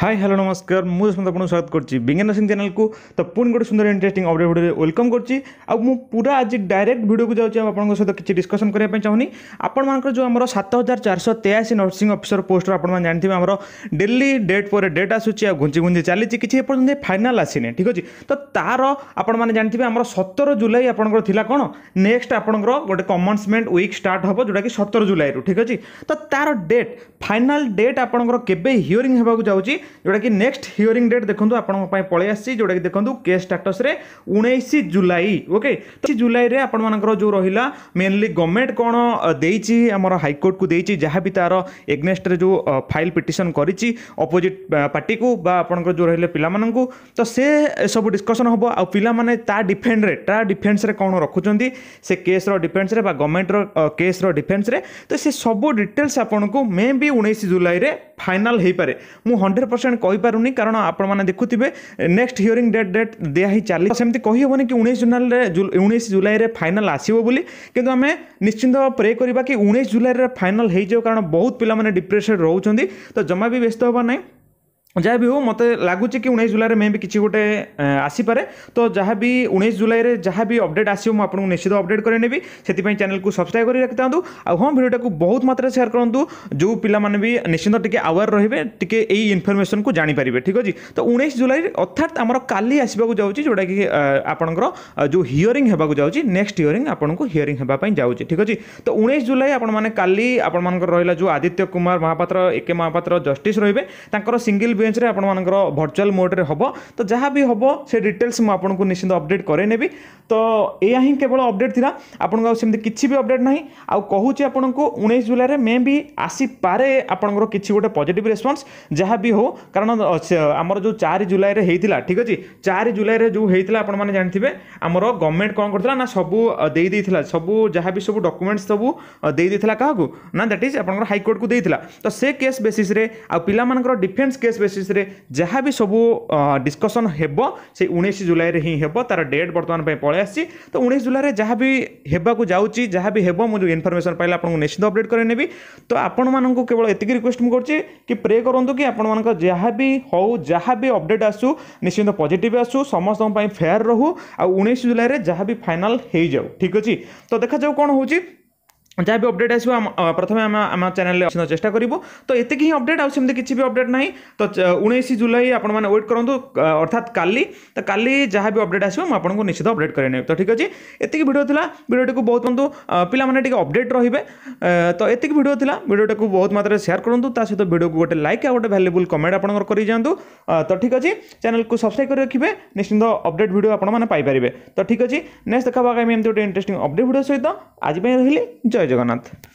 high hello ନମସ୍କାର ମୁଁ ଯଶମନ୍ତ ଆପଣଙ୍କୁ ସ୍ୱାଗତ କରୁଛି ବିଜ୍ଞାନ ନର୍ସିଂ ଚ୍ୟାନେଲକୁ ତ ପୁଣି ଗୋଟେ ସୁନ୍ଦର ଇଣ୍ଟରେଷ୍ଟିଂ ଅପଡ଼େଟ୍ ଭିଡ଼ିଓରେ ୱେଲକମ୍ କରୁଛି ଆଉ ମୁଁ ପୁରା ଆଜି ଡାଇରେକ୍ଟ ଭିଡ଼ିଓକୁ ଯାଉଛି ଆଉ ଆପଣଙ୍କ ସହିତ କିଛି ଡିସ୍କସନ୍ କରିବା ପାଇଁ ଚାହୁଁନି ଆପଣମାନଙ୍କର ଯେଉଁ ଆମର ସାତ ହଜାର ଚାରିଶହ ତେୟାଅଶୀ ନର୍ସିଂ ଅଫିସର ପୋଷ୍ଟର ଆପଣମାନେ ଜାଣିଥିବେ ଆମର ଡେଲି ଡେଟ୍ ପରେ ଡେଟ୍ ଆସୁଛି ଆଉ ଘୁଞ୍ଚି ଘୁଞ୍ଚି ଚାଲିଛି କିଛି ଏପର୍ଯ୍ୟନ୍ତ ଫାଇନାଲ୍ ଆସିନି ଠିକ୍ ଅଛି ତ ତା'ର ଆପଣମାନେ ଜାଣିଥିବେ ଆମର ସତର ଜୁଲାଇ ଆପଣଙ୍କର ଥିଲା କ'ଣ ନେକ୍ସଟ ଆପଣଙ୍କର ଗୋଟେ କମନ୍ସମେଣ୍ଟ ୱିକ୍ ଷ୍ଟାର୍ଟ ହେବ ଯେଉଁଟାକି ସତର ଜୁଲାଇରୁ ଠିକ୍ ଅଛି ତ ତା'ର ଡେଟ୍ ଫାଇନାଲ୍ ଡେଟ୍ ଆପଣଙ୍କର କେବେ ହିୟରିଂ ହେବାକୁ ଯାଉଛି ଯେଉଁଟାକି ନେକ୍ସଟ ହିୟରିଂ ଡେଟ୍ ଦେଖନ୍ତୁ ଆପଣଙ୍କ ପାଇଁ ପଳେଇ ଆସିଛି ଯେଉଁଟାକି ଦେଖନ୍ତୁ କେସ୍ ଷ୍ଟାଟସରେ ଉଣେଇଶ ଜୁଲାଇ ଓକେ ତ ଜୁଲାଇରେ ଆପଣମାନଙ୍କର ଯେଉଁ ରହିଲା ମେନଲି ଗଭର୍ଣ୍ଣମେଣ୍ଟ କ'ଣ ଦେଇଛି ଆମର ହାଇକୋର୍ଟକୁ ଦେଇଛି ଯାହା ବି ତା'ର ଏଗ୍ନେଷ୍ଟରେ ଯେଉଁ ଫାଇଲ୍ ପିଟିସନ୍ କରିଛି ଅପୋଜିଟ୍ ପାର୍ଟିକୁ ବା ଆପଣଙ୍କର ଯେଉଁ ରହିଲେ ପିଲାମାନଙ୍କୁ ତ ସେ ସବୁ ଡିସ୍କସନ୍ ହେବ ଆଉ ପିଲାମାନେ ତା ଡିଫେଣ୍ଡରେ ତା ଡିଫେନ୍ସରେ କ'ଣ ରଖୁଛନ୍ତି ସେ କେସ୍ର ଡିଫେନ୍ସରେ ବା ଗଭର୍ଣ୍ଣମେଣ୍ଟର କେସ୍ର ଡିଫେନ୍ସରେ ତ ସେ ସବୁ ଡିଟେଲ୍ସ ଆପଣଙ୍କୁ ମେ ବି ଉଣେଇଶ ଜୁଲାଇରେ ଫାଇନାଲ୍ ହେଇପାରେ ମୁଁ ହଣ୍ଡ୍ରେଡ଼ ପରସେଣ୍ଟ କହିପାରୁନି କାରଣ ଆପଣମାନେ ଦେଖୁଥିବେ ନେକ୍ସଟ ହିୟରିଂ ଡେଟ୍ ଡେଟ୍ ଦିଆ ହେଇ ଚାଲିଛି ସେମିତି କହିହେବନି କି ଉଣେଇଶ ଜୁଲାଇରେ ଉଣେଇଶ ଜୁଲାଇରେ ଫାଇନାଲ୍ ଆସିବ ବୋଲି କିନ୍ତୁ ଆମେ ନିଶ୍ଚିନ୍ତ ପ୍ରେ କରିବା କି ଉଣେଇଶ ଜୁଲାଇରେ ଫାଇନାଲ୍ ହେଇଯିବ କାରଣ ବହୁତ ପିଲାମାନେ ଡିପ୍ରେସଡ଼୍ ରହୁଛନ୍ତି ତ ଜମା ବି ବ୍ୟସ୍ତ ହେବା ନାହିଁ ଯାହା ବି ହେଉ ମୋତେ ଲାଗୁଛି କି ଉଣେଇଶ ଜୁଲାଇରେ ମେ ବି କିଛି ଗୋଟେ ଆସିପାରେ ତ ଯାହା ବି ଉଣେଇଶ ଜୁଲାଇରେ ଯାହା ବି ଅପଡ଼େଟ୍ ଆସିବ ମୁଁ ଆପଣଙ୍କୁ ନିଶ୍ଚିତ ଅପଡ଼େଟ୍ କରି ନେବି ସେଥିପାଇଁ ଚ୍ୟାନେଲକୁ ସବସ୍କ୍ରାଇବ୍ କରି ରଖିଥାନ୍ତୁ ଆଉ ହଁ ଭିଡ଼ିଓଟାକୁ ବହୁତ ମାତ୍ରାରେ ସେୟାର କରନ୍ତୁ ଯେଉଁ ପିଲାମାନେ ବି ନିଶ୍ଚିନ୍ତ ଟିକେ ଆୱାର୍ ରହିବେ ଟିକେ ଏଇ ଇନଫର୍ମେସନ୍କୁ ଜାଣିପାରିବେ ଠିକ୍ ଅଛି ତ ଉଣେଇଶ ଜୁଲାଇ ଅର୍ଥାତ୍ ଆମର କାଲି ଆସିବାକୁ ଯାଉଛି ଯେଉଁଟାକି ଆପଣଙ୍କର ଯେଉଁ ହିୟରିଂ ହେବାକୁ ଯାଉଛି ନେକ୍ସଟ ହିୟରିଂ ଆପଣଙ୍କୁ ହିୟରିଂ ହେବା ପାଇଁ ଯାଉଛି ଠିକ୍ ଅଛି ତ ଉଣେଇଶ ଜୁଲାଇ ଆପଣମାନେ କାଲି ଆପଣମାନଙ୍କର ରହିଲା ଯେଉଁ Aditya Kumar Mahapatra A K Mahapatra justice ରହିବେ ତାଙ୍କର ସିଙ୍ଗିଲ୍ ବେଞ୍ଚରେ ଆପଣମାନଙ୍କର ଭର୍ଚୁଆଲ୍ ମୋଡ଼୍ରେ ହେବ ତ ଯାହା ବି ହେବ ସେ ଡିଟେଲ୍ସ ମୁଁ ଆପଣଙ୍କୁ ନିଶ୍ଚିନ୍ତ ଅପଡ଼େଟ୍ କରେଇନେବି ତ ଏହା ହିଁ କେବଳ ଅପଡ଼େଟ୍ ଥିଲା ଆପଣଙ୍କୁ ଆଉ ସେମିତି କିଛି ବି ଅପଡ଼େଟ୍ ନାହିଁ ଆଉ କହୁଛି ଆପଣଙ୍କୁ ଉଣେଇଶ ଜୁଲାଇରେ ମେ ବି ଆସିପାରେ ଆପଣଙ୍କର କିଛି ଗୋଟେ ପଜିଟିଭ୍ ରେସ୍ପନ୍ସ ଯାହା ବି ହେଉ କାରଣ ଆମର ଯେଉଁ ଚାରି ଜୁଲାଇରେ ହେଇଥିଲା ଠିକ୍ ଅଛି ଚାରି ଜୁଲାଇରେ ଯେଉଁ ହେଇଥିଲା ଆପଣମାନେ ଜାଣିଥିବେ ଆମର ଗଭର୍ଣ୍ଣମେଣ୍ଟ କ'ଣ କରିଥିଲା ନା ସବୁ ଦେଇ ଦେଇଥିଲା ସବୁ ଯାହା ବି ସବୁ ଡକୁମେଣ୍ଟସ ସବୁ ଦେଇ ଦେଇଥିଲା କାହାକୁ ନା ଦ୍ୟାଟ୍ ଇଜ୍ ଆପଣଙ୍କର ହାଇକୋର୍ଟକୁ ଦେଇଥିଲା ତ ସେ କେସ୍ ବେସିସ୍ରେ ଆଉ ପିଲାମାନଙ୍କର ଡିଫେନ୍ସ କେସ୍ ବେସିସ୍ বেসিসে যা বি সবু ডিসকসন হব সেই উনিশ জুলাইরে হি হব তার ডেট বর্তমান পলাই আসছি তো উনিশ জুলাইরে যা বি হওয়া যাচ্ছি যা বি হব মু ইনফরমেশন পাইলে আপনার নিশ্চিত অপডেট করে নেবি তো আপনার কেবল এতিকি রিকোয়েস্ট মু করছি কি প্রে করতু কি আপনার যা বি হো যা বি অপডেট আসু নিশ্চিত পজিটিভ আসু সমস্ত ফেয়ার রহু আউ উনিশ জুলাইরে যা বি ফাইনাল হয়ে যাও ঠিক আছে তো দেখা যাও কোণ হচ্ছে जहाँ भी अपडेट आसो प्रथम आम चेल चेस्ट करूँ तो ये ही अपडेट आम किसी भी अपडेट ना तो उन्नीस जुलाई आप वेट करूँ अर्थात काली तो काली जहाँ भी अपडेट आसो मुझक निश्चित अपडेट कर तो ठीक अच्छे एतिक भिडियो था भिडियो बहुत बंधु पाला अपडेट रे तो ये भिडियो था को बहुत मात्र सेयार करूँ तो भिडियो को गोटे लाइक आ गए भैलेबुल कमेंट आपंतु तो ठीक अच्छे चैनल को सब्सक्राइब कर रखिए निश्चिंत अपडेट भिडियो आपने तो ठीक अच्छे नेक्स्ट देखा आगामी गोटे इंटरेस्ट अपडेट भिडियो सहित আজ ପାଇଁ ରହିଲି ଜୟ ଜଗନ୍ନାଥ